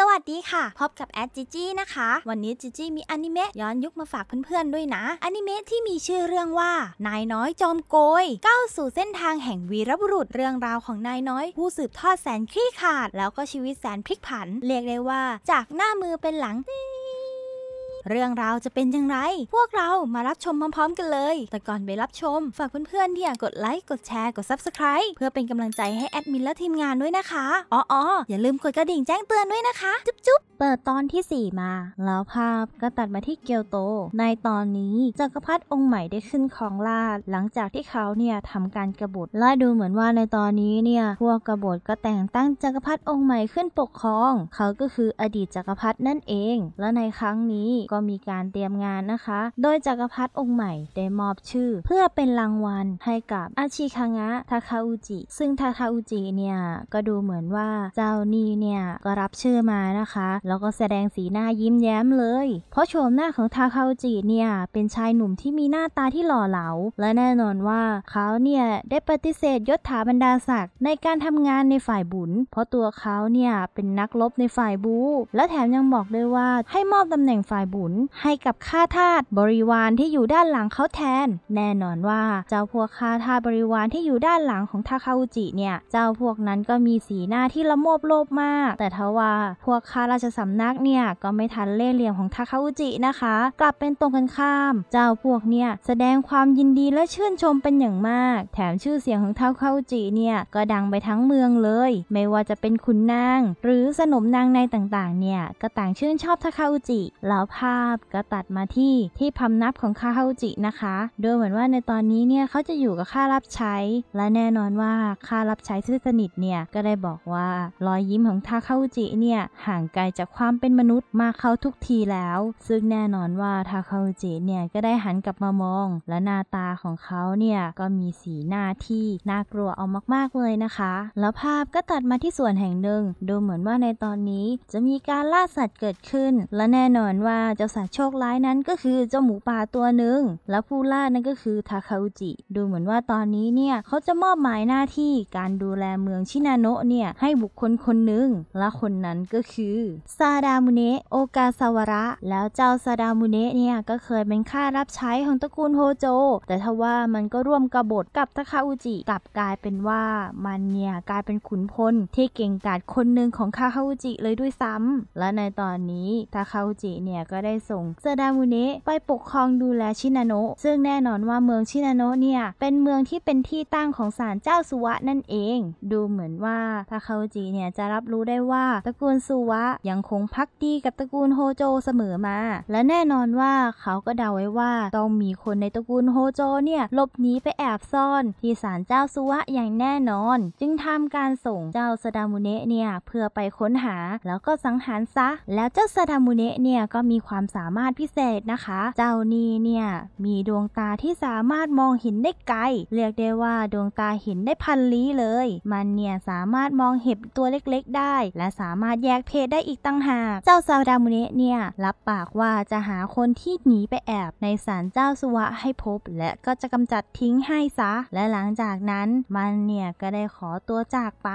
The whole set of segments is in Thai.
สวัสดีค่ะพบกับแอดจิจี้นะคะ วันนี้จิจี้มีอนิเมะย้อนยุคมาฝากเพื่อนๆด้วยนะอนิเมะที่มีชื่อเรื่องว่า นายน้อยจอมโกยก้าวสู่เส้นทางแห่งวีรบุรุษเรื่องราวของนายน้อยผู้สืบทอดแสนขี้ขาด แล้วก็ชีวิตแสนพลิกผันเรียกได้ว่า จากหน้ามือเป็นหลังเรื่องราวจะเป็นอย่างไร พวกเรามารับชมพร้อมๆ กันเลย แต่ก่อนไปรับชม ฝากเพื่อนๆที่อยากกดไลค์กดแชร์กด Subscribe เพื่อเป็นกำลังใจให้แอดมินและทีมงานด้วยนะคะ อ๋อออย่าลืมกดกระดิ่งแจ้งเตือนด้วยนะคะ จุ๊บๆ เปิดตอนที่ 4 มา แล้วภาพก็ตัดมาที่เกียวโต ในตอนนี้จักรพรรดิองค์ใหม่ได้ขึ้นครองราชหลังจากที่เขาเนี่ยทำการกรบฏและดูเหมือนว่าในตอนนี้เนี่ยพวกกบฏก็แต่งตั้งจักรพรรดิองค์ใหม่ขึ้นปกครอง เขาก็คืออดีตจักรพรรดินั่นเอง และในครั้งนี้กก็มีการเตรียมงานนะคะ โดยจักรพรรดิองค์ใหม่ได้มอบชื่อเพื่อเป็นรางวัลให้กับอาชิคางะทาคาอุจิ ซึ่งทาคาอุจิเนี่ยก็ดูเหมือนว่าเจ้านีเนี่ยก็รับชื่อมานะคะ แล้วก็แสดงสีหน้ายิ้มแย้มเลย เพราะโฉมหน้าของทาคาอุจิเนี่ยเป็นชายหนุ่มที่มีหน้าตาที่หล่อเหลา และแน่นอนว่าเขาเนี่ยได้ปฏิเสธยศถาบรรดาศักดิ์ในการทำงานในฝ่ายบุญเพราะตัวเขาเนี่ยเป็นนักรบในฝ่ายบู และแถมยังบอกด้วยว่าให้มอบตำแหน่งฝ่ายบุญนให้กับข้าทาสบริวารที่อยู่ด้านหลังเขาแทน แน่นอนว่าเจ้าพวกข้าทาสบริวารที่อยู่ด้านหลังของทาคาอุจิเนี่ยเจ้าพวกนั้นก็มีสีหน้าที่ละโมบโลภมาก แต่ทว่าพวกข้าราชสำนักเนี่ยก็ไม่ทันเล่เหลี่ยมของทาคาอุจินะคะ กลับเป็นตรงกันข้าม เจ้าพวกเนี่ยแสดงความยินดีและชื่นชมเป็นอย่างมาก แถมชื่อเสียงของทาคาอุจิเนี่ยก็ดังไปทั้งเมืองเลย ไม่ว่าจะเป็นคุณนางหรือสนมนางในต่างๆ เนี่ยก็ต่างชื่นชอบทาคาอุจิ แล้วภาาพก็ตัดมาที่ที่พำนับของคาฮาจินะคะโดยเหมือนว่าในตอนนี้เนี่ยเขาจะอยู่กับข้ารับใช้ และแน่นอนว่าข้ารับใช้ที่สนิทเนี่ยก็ได้บอกว่ารอยยิ้มของทาคาจิเนี่ยห่างไกลจากความเป็นมนุษย์มาเข้าทุกทีแล้ว ซึ่งแน่นอนว่าทาคาาจิเนี่ยก็ได้หันกลับมามอง และหน้าตาของเขาเนี่ยก็มีสีหน้าที่น่ากลัวเอามากๆเลยนะคะ แล้วภาพก็ตัดมาที่ส่วนแห่งหนึ่งดูเหมือนว่าในตอนนี้จะมีการล่าสัตว์เกิดขึ้น และแน่นอนว่าเจ้าสัตว์โชคร้ายนั้นก็คือเจ้าหมูป่าตัวหนึ่ง และผู้ล่านั่นก็คือทาคาอุจิ ดูเหมือนว่าตอนนี้เนี่ยเขาจะมอบหมายหน้าที่การดูแลเมืองชินาโนะเนี่ยให้บุคคลคนหนึ่ง และคนนั้นก็คือซาดามุเนะโอกาซาวระ แล้วเจ้าซาดามุเนะเนี่ยก็เคยเป็นข้ารับใช้ของตระกูลโฮโจ แต่ทว่ามันก็ร่วมกบฏกับทาคาอุจิ กลับกลายเป็นว่ามันเนี่ยกลายเป็นขุนพลที่เก่งกาจคนหนึ่งของคาคาอุจิเลยด้วยซ้ำ และในตอนนี้ทาคาอุจิเนี่ยก็ได้ส่งเซดามุเนะไปปกครองดูแลชินาโนะซึ่งแน่นอนว่าเมืองชินาโนะเนี่ยเป็นเมืองที่เป็นที่ตั้งของศาลเจ้าสุวะนั่นเอง ดูเหมือนว่าทาคาโอจิเนี่ยจะรับรู้ได้ว่าตระกูลสุวะยังคงพักดีกับตระกูลโฮโจเสมอมา และแน่นอนว่าเขาก็เดาไว้ว่าต้องมีคนในตระกูลโฮโจเนี่ยหลบหนีไปแอบซ่อนที่ศาลเจ้าสุวะอย่างแน่นอน จึงทำการส่งเจ้าสดามุเนะเนี่ยเพื่อไปค้นหาแล้วก็สังหารซะ แล้วเจ้าสดามุเนะเนี่ยก็มีความความสามารถพิเศษนะคะ เจ้านีเนี่ย มีดวงตาที่สามารถมองเห็นได้ไกลเรียกได้ว่าดวงตาเห็นได้พันลี้เลย มันเนี่ยสามารถมองเห็บตัวเล็กๆ ได้ และสามารถแยกเพศได้อีกตั้งหาก เจ้าซาดามุเนะเนี่ยรับปากว่าจะหาคนที่หนีไปแอบในศาลเจ้าสุวะ ให้พบ และก็จะกำจัดทิ้งให้ซะและหลังจากนั้นมันเนี่ยก็ได้ขอตัวจากไป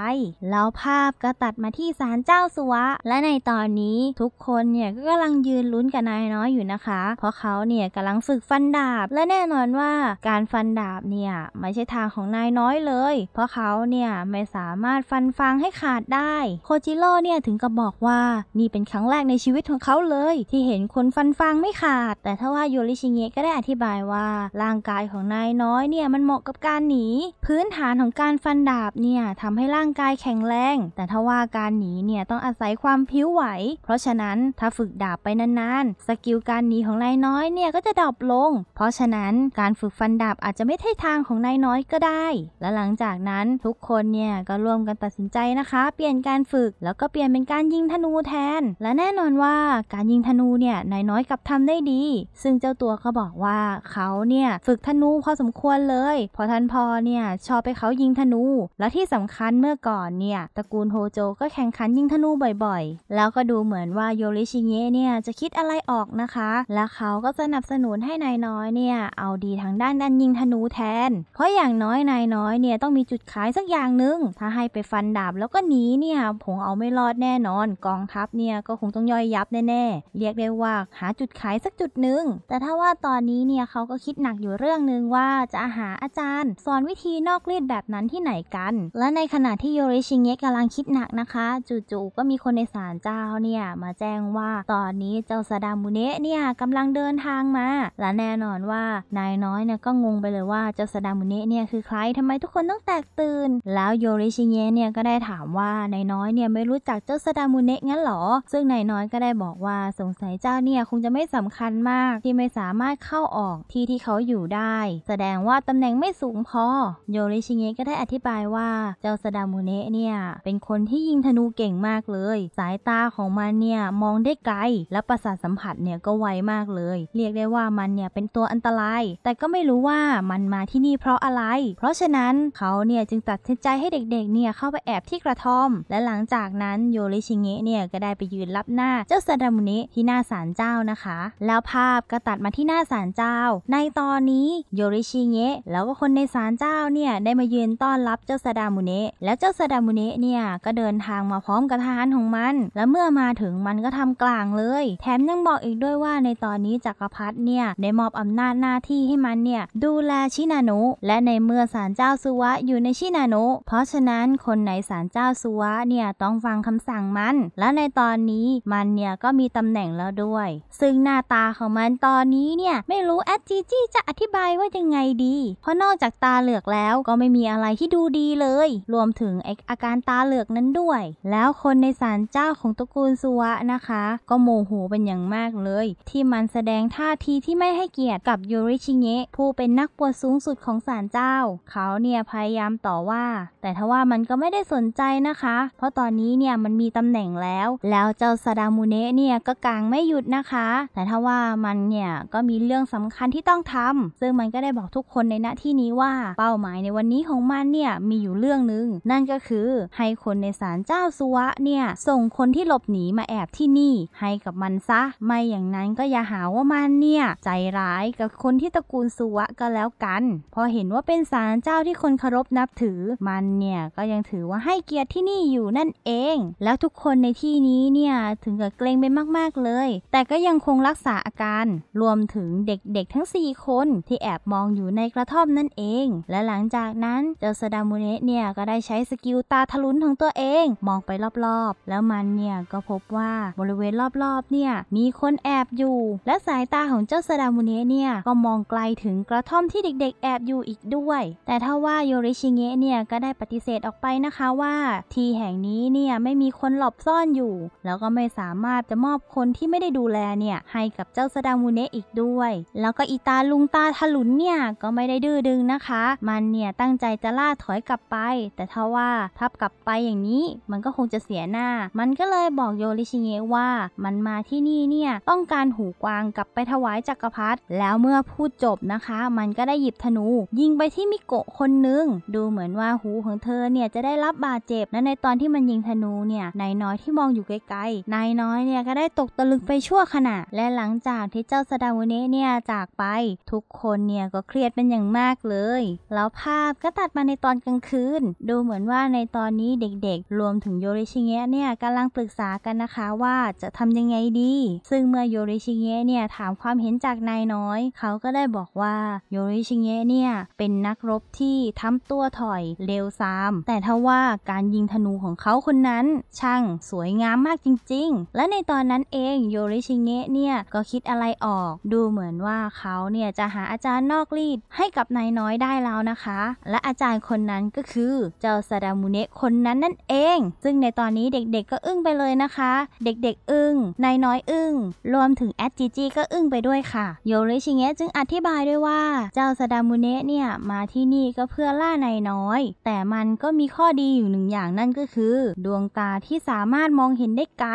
แล้วภาพก็ตัดมาที่ศาลเจ้าสุวะ และในตอนนี้ทุกคนเนี่ยก็กำลังยืนลุ้นกับนายน้อยอยู่นะคะ เพราะเขาเนี่ยกำลังฝึกฟันดาบ และแน่นอนว่าการฟันดาบเนี่ยไม่ใช่ทางของนายน้อยเลย เพราะเขาเนี่ยไม่สามารถฟันฟังให้ขาดได้ โคจิโร่เนี่ยถึงกับบอกว่า นี่เป็นครั้งแรกในชีวิตของเขาเลย ที่เห็นคนฟันฟังไม่ขาด แต่ถ้าว่าโยริชิเงะก็ได้อธิบายว่า ร่างกายของนายน้อยเนี่ยมันเหมาะกับการหนี พื้นฐานของการฟันดาบเนี่ยทำให้ร่างกายแข็งแรง แต่ถ้าว่าการหนีเนี่ยต้องอาศัยความผิวไหว เพราะฉะนั้นถ้าฝึกดาบไปนานสกิลการหนีของนายน้อยเนี่ยก็จะดรอปลง เพราะฉะนั้นการฝึกฟันดาบอาจจะไม่ใช่ทางของนายน้อยก็ได้ และหลังจากนั้นทุกคนเนี่ยก็ร่วมกันตัดสินใจนะคะ เปลี่ยนการฝึกแล้วก็เปลี่ยนเป็นการยิงธนูแทน และแน่นอนว่าการยิงธนูเนี่ยนายน้อยกับทำได้ดี ซึ่งเจ้าตัวก็บอกว่าเขาเนี่ยฝึกธนูพอสมควรเลย พอทันพอเนี่ยชอบไปเขายิงธนู และที่สำคัญเมื่อก่อนเนี่ยตระกูลโฮโจก็แข่งขันยิงธนูบ่อยๆ แล้วก็ดูเหมือนว่าโยริชิเงะเนี่ยจะคิดอะไรอล่ออกนะคะและเขาก็สนับสนุนให้นายน้อยเนี่ยเอาดีทางด้านด้านยิงธนูแทน เพราะอย่างน้อยนายน้อยเนี่ยต้องมีจุดขายสักอย่างหนึ่งถ้าให้ไปฟันดาบแล้วก็หนีเนี่ยผงเอาไม่รอดแน่นอนกองทัพเนี่ยก็คงต้องย่อยยับแน่ๆเรียกได้ว่าหาจุดขายสักจุดหนึ่ง แต่ถ้าว่าตอนนี้เนี่ยเขาก็คิดหนักอยู่เรื่องหนึ่งว่าจะหาอาจารย์สอนวิธีนอกรีดแบบนั้นที่ไหนกัน และในขณะที่โยริชิเงะกำลังคิดหนักนะคะจู่ๆก็มีคนในศาลเจ้าเนี่ยมาแจ้งว่าตอนนี้เจ้าสดามุเนะเนี่ยกำลังเดินทางมาและแน่นอนว่านายน้อยเนี่ย ก็งงไปเลยว่าเจ้าสดามุเนะเนี่ยคือใครทำไมทุกคนต้องแตกตื่น แล้วโยริชิเงะเนี่ยก็ได้ถามว่านายน้อยเนี่ยไม่รู้จัก เจ้าสดามุเนะงั้นหรอ ซึ่งนายน้อยก็ได้บอกว่าสงสัยเจ้าเนี่ย คงจะไม่สำคัญมากที่ไม่สามารถเข้าออกที่ที่เขาอยู่ได้ แสดงว่าตำแหน่งไม่สูงพอโยริชิเงะก็ได้อธิบายว่าเจ้าสดามุเนะเนี่ยเป็นคนที่ยิงธนูเก่งมากเลย สายตาของมันเนี่ยมองได้ไกล และประสาทสัมมผัสเนี่ยก็ไวมากเลย เรียกได้ว่ามันเนี่ยเป็นตัวอันตราย แต่ก็ไม่รู้ว่ามันมาที่นี่เพราะอะไร เพราะฉะนั้นเขาเนี่ยจึงตัดสินใจให้เด็กๆเนี่ยเข้าไปแอบที่กระท่อม และหลังจากนั้นโยริชิเงะเนี่ยก็ได้ไปยืนรับหน้าเจ้าซาดามุนิที่หน้าศาลเจ้านะคะ แล้วภาพก็ตัดมาที่หน้าศาลเจ้า ในตอนนี้โยริชิเงะแล้วก็คนในศาลเจ้าเนี่ยได้มายืนต้อนรับเจ้าซาดามุเนะแล้วเจ้าซาดามุเนะเนี่ยก็เดินทางมาพร้อมกับทหารของมัน และเมื่อมาถึงมันก็ทำกลางเลยแถมยยังบอกอีกด้วยว่าในตอนนี้จักรพรรดิเนี่ยได้มอบอำนาจหน้าที่ให้มันเนี่ยดูแลชินานุและในเมื่อศาลเจ้าสุวะอยู่ในชินานุเพราะฉะนั้นคนในศาลเจ้าสุวะเนี่ยต้องฟังคำสั่งมัน และในตอนนี้มันเนี่ยก็มีตำแหน่งแล้วด้วย ซึ่งหน้าตาของมันตอนนี้เนี่ยไม่รู้แอดจีจี้จะอธิบายว่ายังไงดี เพราะนอกจากตาเหลือกแล้วก็ไม่มีอะไรที่ดูดีเลย รวมถึงอาการตาเหลือกนั้นด้วย แล้วคนในศาลเจ้าของตระกูลสุวะนะคะ ก็โมโหเป็นอย่างางมากเลย ที่มันแสดงท่าทีที่ไม่ให้เกียรติกับยูริชิเงะผู้เป็นนักปวดสูงสุดของศาลเจ้า เขาเนี่ยพยายามต่อว่า แต่ทว่ามันก็ไม่ได้สนใจนะคะ เพราะตอนนี้เนี่ยมันมีตำแหน่งแล้ว แล้วเจ้าซาดามูเนะเนี่ยก็กางไม่หยุดนะคะ แต่ทว่ามันเนี่ยก็มีเรื่องสำคัญที่ต้องทำซึ่งมันก็ได้บอกทุกคนในณที่นี้ว่าเป้าหมายในวันนี้ของมันเนี่ยมีอยู่เรื่องหนึ่งนั่นก็คือให้คนในศาลเจ้าสุวะเนี่ยส่งคนที่หลบหนีมาแอบที่นี่ให้กับมันซะไม่อย่างนั้นก็อย่าหาว่ามันเนี่ยใจร้ายกับคนที่ตระกูลสุวะก็แล้วกัน พอเห็นว่าเป็นศาลเจ้าที่คนเคารพนับถือ มันเนี่ยก็ยังถือว่าให้เกียรติที่นี่อยู่นั่นเอง แล้วทุกคนในที่นี้เนี่ยถึงกับเกรงไปมากๆเลย แต่ก็ยังคงรักษาอาการรวมถึงเด็กๆทั้ง 4 คนที่แอบมองอยู่ในกระท่อมนั่นเอง และหลังจากนั้นเจ้าสดามูเนะเนี่ยก็ได้ใช้สกิลตาทะลุนของตัวเองมองไปรอบๆแล้วมันเนี่ยก็พบว่าบริเวณรอบๆเนี่ยมีมีคนแอบอยู่ และสายตาของเจ้าสดามุเนะเนี่ยก็มองไกลถึงกระท่อมที่เด็ก ๆ แอบอยู่อีกด้วย แต่ถ้าว่าโยริชิเงะเนี่ยก็ได้ปฏิเสธออกไปนะคะว่า ที่แห่งนี้เนี่ยไม่มีคนหลบซ่อนอยู่ แล้วก็ไม่สามารถจะมอบคนที่ไม่ได้ดูแลเนี่ยให้กับเจ้าสดามุเนะอีกด้วย แล้วก็อีตาลุงตาทะลุนเนี่ยก็ไม่ได้ดื้อดึงนะคะ มันเนี่ยตั้งใจจะล่าถอยกลับไป แต่ถ้าว่าทับกลับไปอย่างนี้มันก็คงจะเสียหน้า มันก็เลยบอกโยริชิเงะว่ามันมาที่นี่เนี่ยต้องการหูกวางกลับไปถวายจักรพรรดิแล้วเมื่อพูดจบนะคะ มันก็ได้หยิบธนู ยิงไปที่มิโกะคนนึง ดูเหมือนว่าหูของเธอเนี่ยจะได้รับบาดเจ็บและในตอนที่มันยิงธนูเนี่ยนายน้อยที่มองอยู่ไกลๆนายน้อยเนี่ยก็ได้ตกตะลึงไปชั่วขณะ และหลังจากที่เจ้าสดาวุเนเนี่ยจากไป ทุกคนเนี่ยก็เครียดเป็นอย่างมากเลย แล้วภาพก็ตัดมาในตอนกลางคืนดูเหมือนว่าในตอนนี้เด็กๆ รวมถึงโยริชิเงะเนี่ยกำลังปรึกษากันนะคะว่าจะทำยังไงดีซึ่งเมื่อโยริชิเงะเนี่ยถามความเห็นจากนายน้อยเขาก็ได้บอกว่าโยริชิเงะเนี่ยเป็นนักรบที่ทำตัวถอยเร็วซ้ำแต่ทว่าการยิงธนูของเขาคนนั้นช่างสวยงามมากจริง ๆ และในตอนนั้นเองโยริชิเงะเนี่ยก็คิดอะไรออกดูเหมือนว่าเขาเนี่ยจะหาอาจารย์นอกรีดให้กับนายน้อยได้แล้วนะคะ และอาจารย์คนนั้นก็คือเจ้าซาดามุเนะคนนั้นนั่นเอง ซึ่งในตอนนี้เด็กๆก็อึ้งไปเลยนะคะ เด็กๆ อึ้งนายน้อยอึ้งงรวมถึงแอดจีจีก็อึ้งไปด้วยค่ะโยริชิเงะจึงอธิบายด้วยว่าเจ้าสดามุเนะเนี่ย มาที่นี่ก็เพื่อล่านายน้อย แต่มันก็มีข้อดีอยู่หนึ่งอย่างนั่นก็คือ ดวงตาที่สามารถมองเห็นได้ไกล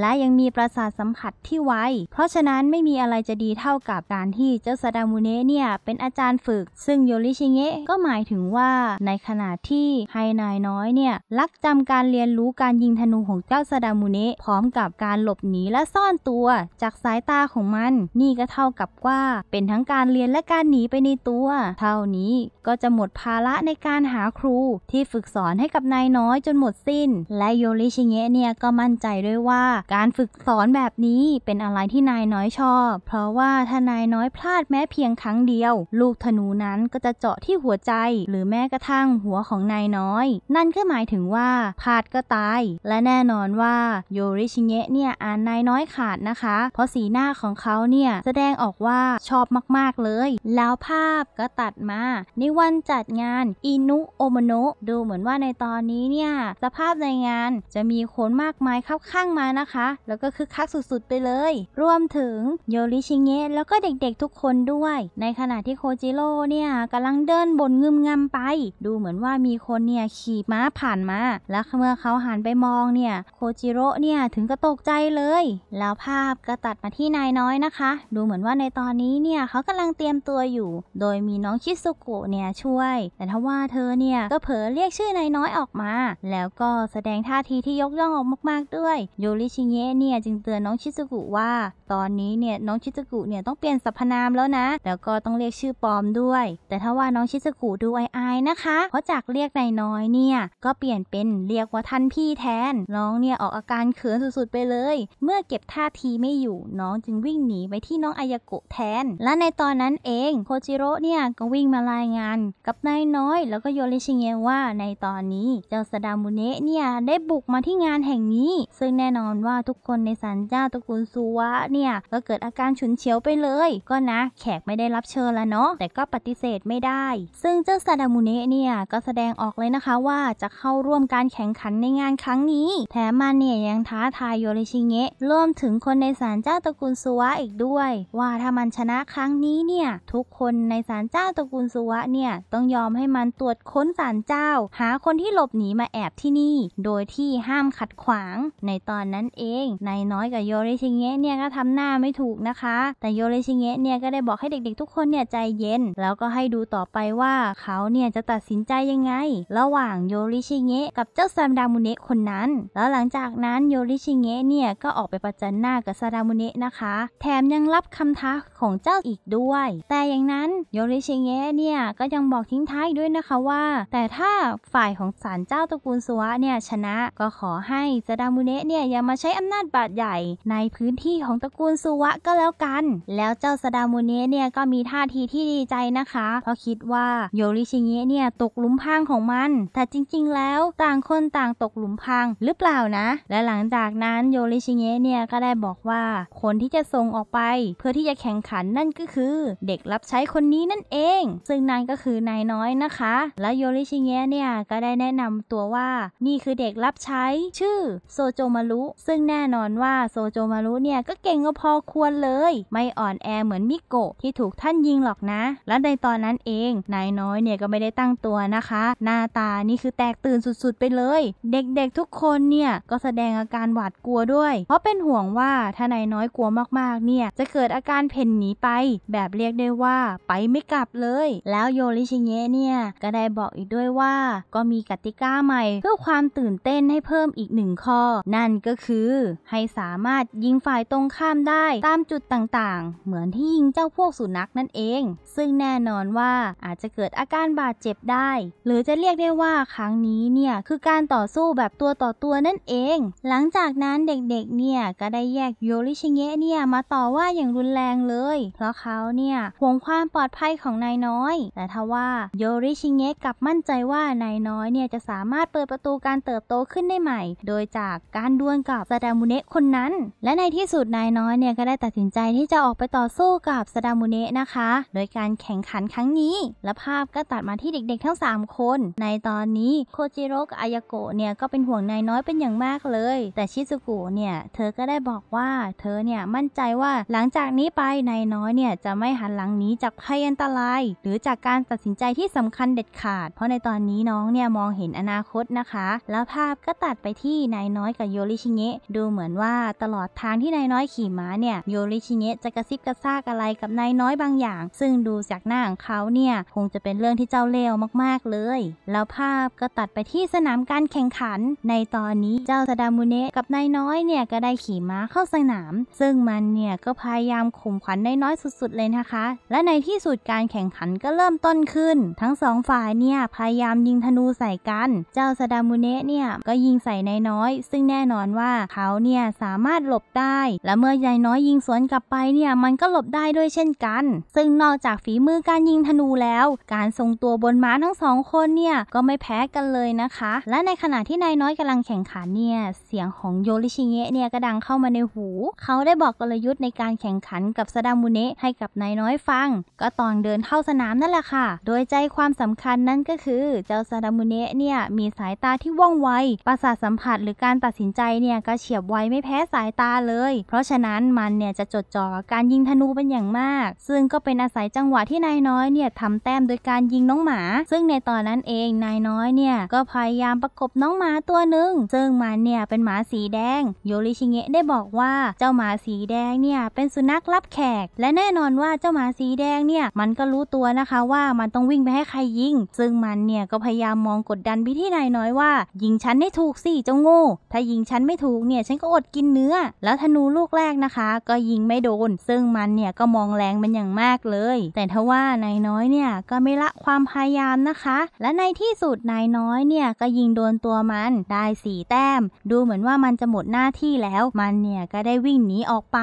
และยังมีประสาทสัมผัสที่ไวเพราะฉะนั้นไม่มีอะไรจะดีเท่ากับการที่เจ้าสดามุเนะเนี่ย เป็นอาจารย์ฝึกซึ่งโยริชิเงะก็หมายถึงว่าในขณะที่ไฮนายน้อยเนี่ยลักจำการเรียนรู้การยิงธนูของเจ้าสดามุเนะพร้อมกับการหลบหนีและซ่อนตัวัวจากสายตาของมัน นี่ก็เท่ากับว่าเป็นทั้งการเรียนและการหนีไปในตัว เท่านี้ก็จะหมดภาระในการหาครู ที่ฝึกสอนให้กับนายน้อยจนหมดสิ้น และโยริชิเงะเนี่ยก็มั่นใจด้วยว่า การฝึกสอนแบบนี้เป็นอะไรที่นายน้อยชอบ เพราะว่าถ้านายน้อยพลาดแม้เพียงครั้งเดียว ลูกธนูนั้นก็จะเจาะที่หัวใจ หรือแม้กระทั่งหัวของนายน้อย นั่นก็หมายถึงว่าพลาดก็ตาย และแน่นอนว่าโยริชิเงะเนี่ยอ่านนายน้อยขาดดนะคะ เพราะสีหน้าของเขาเนี่ยแสดงออกว่าชอบมากๆเลย แล้วภาพก็ตัดมาในวันจัดงานอินุโอมโนดูเหมือนว่าในตอนนี้เนี่ยสภาพในงานจะมีคนมากมายเข้าข้างมานะคะ แล้วก็คึกคักสุดๆไปเลย รวมถึงโยริชิเงะแล้วก็เด็กๆทุกคนด้วยในขณะที่โคจิโร่เนี่ยกำลังเดินบนงึมงำไปดูเหมือนว่ามีคนเนี่ยขี่ม้าผ่านมา แล้วเมื่อเขาหันไปมองเนี่ยโคจิโร่เนี่ยถึงก็ตกใจเลยแล้วภาพก็ตัดมาที่นายน้อยนะคะ ดูเหมือนว่าในตอนนี้เนี่ยเขากำลังเตรียมตัวอยู่ โดยมีน้องชิซุกุเนี่ยช่วย แต่ทว่าเธอเนี่ยก็เผลอเรียกชื่อนายน้อยออกมา แล้วก็แสดงท่าทีที่ยกย่องออกมาก ๆด้วยโยริชิเงะเนี่ยจึงเตือนน้องชิซุกุว่า ตอนนี้เนี่ยน้องชิซุกุเนี่ยต้องเปลี่ยนสรรพนามแล้วนะ แล้วก็ต้องเรียกชื่อปลอมด้วย แต่ถ้าว่าน้องชิซุกุดูอายๆนะคะ เพราะจากเรียกนายน้อยเนี่ย ก็เปลี่ยนเป็นเรียกว่าท่านพี่แทน น้องเนี่ยออกอาการเขินสุดๆไปเลย เมื่อเก็บท่าทีไม่อยู่ น้องจึงวิ่งหนีไปที่น้องอายาโกะแทน และในตอนนั้นเองโคจิโร่เนี่ยก็วิ่งมารายงาน กับนายน้อย แล้วก็โยริชิเงะว่าในตอนนี้เจ้าสดามุเนะเนี่ยได้บุกมาที่งานแห่งนี้ ซึ่งแน่นอนว่าทุกคนในสันจ้าตระกูลซูวะเนี่ยก็เกิดอาการฉุนเฉียวไปเลย ก็นะแขกไม่ได้รับเชิญแล้วเนาะแต่ก็ปฏิเสธไม่ได้ ซึ่งเจ้าซาดามุเนะเนี่ยก็แสดงออกเลยนะคะว่าจะเข้าร่วมการแข่งขันในงานครั้งนี้ แถมมาเนี่ยยังท้าทายโยริชิเงะร่วมถึงโคคนในศาลเจ้าตระกูลสุวะอีกด้วย ว่าถ้ามันชนะครั้งนี้เนี่ยทุกคนในศาลเจ้าตระกูลสุวะเนี่ยต้องยอมให้มันตรวจค้นศาลเจ้า หาคนที่หลบหนีมาแอบที่นี่ โดยที่ห้ามขัดขวาง ในตอนนั้นเองนายน้อยกับโยริชิเงะเนี่ยก็ทำหน้าไม่ถูกนะคะ แต่โยริชิเงะเนี่ยก็ได้บอกให้เด็ก ๆ ทุกคนเนี่ยใจเย็น แล้วก็ให้ดูต่อไปว่าเขาเนี่ยจะตัดสินใจยังไง ระหว่างโยริชิเงะกับเจ้าซามดามุเนะคนนั้น แล้วหลังจากนั้นโยริชิเงะเนี่ยก็ออกไปประจันหน้ากับซาดามุเนะนะคะแถมยังรับคำท้าของเจ้าอีกด้วย แต่อย่างนั้นโยริชิเงะเนี่ยก็ยังบอกทิ้งท้ายด้วยนะคะว่า แต่ถ้าฝ่ายของศาลเจ้าตระกูลสุวะเนี่ยชนะก็ขอให้ซาดามุเนะเนี่ยอย่ามาใช้อำนาจบาดใหญ่ ในพื้นที่ของตระกูลสุวะก็แล้วกัน แล้วเจ้าซาดามุเนะเนี่ยก็มีท่าทีที่ดีใจนะคะ เพราะคิดว่าโยริชิเงะเนี่ยตกหลุมพรางของมันแต่จริงๆแล้วต่างคนต่างตกหลุมพรางหรือเปล่านะ และหลังจากนั้นโยริชิเงะเนี่ยก็ได้บอกบอกว่าคนที่จะส่งออกไปเพื่อที่จะแข่งขันนั่นก็คือเด็กรับใช้คนนี้นั่นเอง ซึ่งนั่นก็คือนายน้อยนะคะ และโยริชิเงะเนี่ยก็ได้แนะนำตัวว่านี่คือเด็กรับใช้ชื่อโซโจมารุซึ่งแน่นอนว่าโซโจมารุเนี่ยก็เก่งพอควรเลย ไม่อ่อนแอเหมือนมิโกะที่ถูกท่านยิงหรอกนะ และในตอนนั้นเองนายน้อยเนี่ยก็ไม่ได้ตั้งตัวนะคะหน้าตานี่คือแตกตื่นสุดๆไปเลย เด็กๆทุกคนเนี่ยก็แสดงอาการหวาดกลัวด้วย เพราะเป็นห่วงว่าถ้านายน้อยกลัวมากๆ เนี่ยจะเกิดอาการเพ่นหนีไป แบบเรียกได้ว่าไปไม่กลับเลย แล้วโยริชิเงะเนี่ยก็ได้บอกอีกด้วยว่า ก็มีกติกาใหม่เพื่อความตื่นเต้นให้เพิ่มอีกหนึ่งข้อ นั่นก็คือให้สามารถยิงฝ่ายตรงข้ามได้ตามจุดต่างๆ เหมือนที่ยิงเจ้าพวกสุนัขนั่นเอง ซึ่งแน่นอนว่าอาจจะเกิดอาการบาดเจ็บได้ หรือจะเรียกได้ว่าครั้งนี้เนี่ยคือการต่อสู้แบบตัวต่อตัวนั่นเอง หลังจากนั้นเด็กๆเนี่ยก็ได้แยกกโยริชิเงะเนี่ยมาต่อว่าอย่างรุนแรงเลยเพราะเขาเนี่ยห่วงความปลอดภัยของนายน้อย แต่ทว่าโยริชิเงะกลับมั่นใจว่านายน้อยเนี่ยจะสามารถเปิดประตูการเติบโตขึ้นได้ใหม่ โดยจากการดวลกับซาดามุเนะคนนั้น และในที่สุดนายน้อยเนี่ยก็ได้ตัดสินใจที่จะออกไปต่อสู้กับซาดามุเนะนะคะ โดยการแข่งขันครั้งนี้ และภาพก็ตัดมาที่เด็กๆทั้ง3คนในตอนนี้โคจิโรกอายาโกะเนี่ยก็เป็นห่วงนายน้อยเป็นอย่างมากเลย แต่ชิซุกุเนี่ยเธอก็ได้บอกว่าว่า เธอเนี่ยมั่นใจว่าหลังจากนี้ไปนายน้อยเนี่ยจะไม่หันหลังหนีจากภัยอันตรายหรือจากการตัดสินใจที่สำคัญเด็ดขาด เพราะในตอนนี้น้องเนี่ยมองเห็นอนาคตนะคะ แล้วภาพก็ตัดไปที่นายน้อยกับโยริชิเงะดูเหมือนว่าตลอดทางที่นายน้อยขี่ม้าเนี่ยโยริชิเงะจะกระซิบกระซากอะไรกับนายน้อยบางอย่าง ซึ่งดูจากหน้าของเขาเนี่ยคงจะเป็นเรื่องที่เจ้าเลวมากๆเลย แล้วภาพก็ตัดไปที่สนามการแข่งขัน ในตอนนี้เจ้าซาดามุเนะกับนายน้อยเนี่ยก็ได้ขี่ม้าเข้า้าสนาม ซึ่งมันเนี่ยก็พยายามข่มขวัญนน้อยสุดๆเลยนะคะ และในที่สุดการแข่งขันก็เริ่มต้นขึ้น ทั้งสองฝ่ายเนี่ยพยายามยิงธนูใส่กัน เจ้าซาดามุเนะเนี่ยก็ยิงใส่นายน้อย ซึ่งแน่นอนว่าเขาเนี่ยสามารถหลบได้ และเมื่อนายน้อยยิงสวนกลับไปเนี่ยมันก็หลบได้ด้วยเช่นกัน ซึ่งนอกจากฝีมือการยิงธนูแล้ว การทรงตัวบนม้าทั้งสองคนเนี่ยก็ไม่แพ้กันเลยนะคะ และในขณะที่นายน้อยกำลังแข่งขันเนี่ยเสียงของโยริชิเงะเนี่ยก็ดังเข้ามาในหูเขาได้บอกกลยุทธ์ในการแข่งขันกับซาดามูเนะให้กับนายน้อยฟัง ก็ตอนเดินเข้าสนามนั่นแหละค่ะ โดยใจความสำคัญนั่นก็คือ เจ้าซาดามูเนะเนี่ยมีสายตาที่ว่องไว ประสาทสัมผัสหรือการตัดสินใจเนี่ยก็เฉียบไวไม่แพ้สายตาเลย เพราะฉะนั้นมันเนี่ยจะจดจ่อการยิงธนูเป็นอย่างมาก ซึ่งก็เป็นอาศัยจังหวะที่นายน้อยเนี่ยทำแต้มโดยการยิงน้องหมา ซึ่งในตอนนั้นเองนายน้อยเนี่ยก็พยายามประกบน้องหมาตัวหนึ่งซึ่งมันเนี่ยเป็นหมาสีแดง โยริชิเงะได้บอกว่า เจ้าหมาสีแดงเนี่ยเป็นสุนัขรับแขก และแน่นอนว่าเจ้าหมาสีแดงเนี่ย มันก็รู้ตัวนะคะว่ามันต้องวิ่งไปให้ใครยิงซึ่งมันเนี่ยก็พยายามมองกดดันพิทีนายน้อยว่า ยิงฉันให้ถูกสิเจ้าโง่ถ้ายิงฉันไม่ถูกเนี่ยฉันก็อดกินเนื้อ แล้วธนูลูกแรกนะคะ ก็ยิงไม่โดนซึ่งมันเนี่ยก็มองแรงมันอย่างมากเลย แต่ทว่านายน้อยเนี่ยก็ไม่ละความพยายามนะคะ และในที่สุดนายน้อยเนี่ยก็ยิงโดนตัวมันได้สีแต้ม ดูเหมือนว่ามันจะหมดหน้าที่แล้วมันเนี่ยก็ได้วิ่งหนีออกไป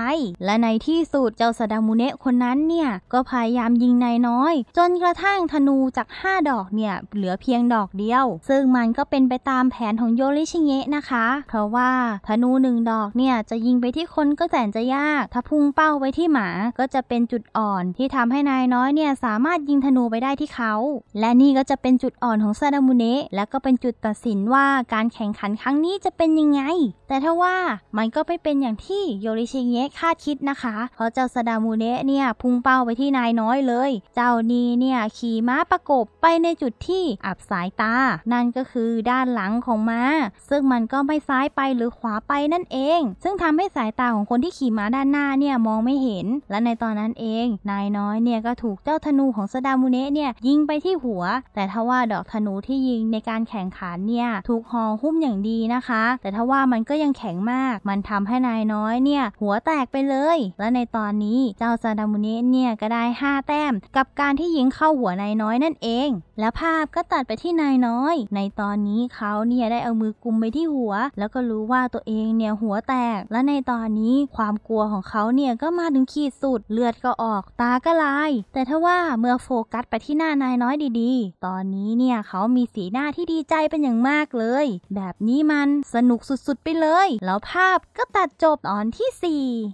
และในที่สุดเจ้าสดามูเนะคนนั้นเนี่ย ก็พยายามยิงนายน้อย จนกระทั่งธนูจาก 5 ดอกเนี่ย เหลือเพียงดอกเดียว ซึ่งมันก็เป็นไปตามแผนของโยริชิเงะนะคะ เพราะว่าธนูหนึ่งดอกเนี่ย จะยิงไปที่คนก็แสนจะยาก ถ้าพุ่งเป้าไปที่หมาก็จะเป็นจุดอ่อนที่ทำให้นายน้อยเนี่ยสามารถยิงธนูไปได้ที่เขา และนี่ก็จะเป็นจุดอ่อนของซาดามูเนะและก็เป็นจุดตัดสินว่าการแข่งขันครั้งนี้จะเป็นยังไง แต่ถ้าว่ามันก็ไม่เป็นอย่างที่โยริชิเงะคาดคิดนะคะ เพราะเจ้าซาดามูเนะเนี่ยพุ่งเป้าไปที่นายน้อยเลย เจ้านีเนี่ยขี่ม้าประกบไปในจุดที่อับสายตา นั่นก็คือด้านหลังของม้า ซึ่งมันก็ไม่ซ้ายไปหรือขวาไปนั่นเอง ซึ่งทำให้สายตาของคนที่ขี่ม้าด้านหน้าเนี่ยมองไม่เห็น และในตอนนั้นเอง นายน้อยเนี่ยก็ถูกเจ้าธนูของซาดามูเนะเนี่ยยิงไปที่หัว แต่ทว่าดอกธนูที่ยิงในการแข่งขันเนี่ยถูกห่อหุ้มอย่างดีนะคะ แต่ทว่ามันก็ยังแข็งมาก มันทำให้นายน้อยเนี่ยหัวแตกไปเลย และในตอนนี้เจ้าซาดามุเนะเนี่ยก็ได้5แต้ม กับการที่ยิงเข้าหัวนายน้อยนั่นเอง และภาพก็ตัดไปที่นายน้อย ในตอนนี้เขาเนี่ยได้เอามือกุมไปที่หัว แล้วก็รู้ว่าตัวเองเนี่ยหัวแตก และในตอนนี้ความกลัวของเขาเนี่ยก็มาถึงขีดสุด เลือดก็ออก ตาก็ลาย แต่ถ้าว่าเมื่อโฟกัสไปที่หน้านายน้อยดีๆ ตอนนี้เนี่ยเขามีสีหน้าที่ดีใจเป็นอย่างมากเลย แบบนี้มันสนุกสุดๆไปเลย แล้วภาพก็ตัดจบบตอนที่4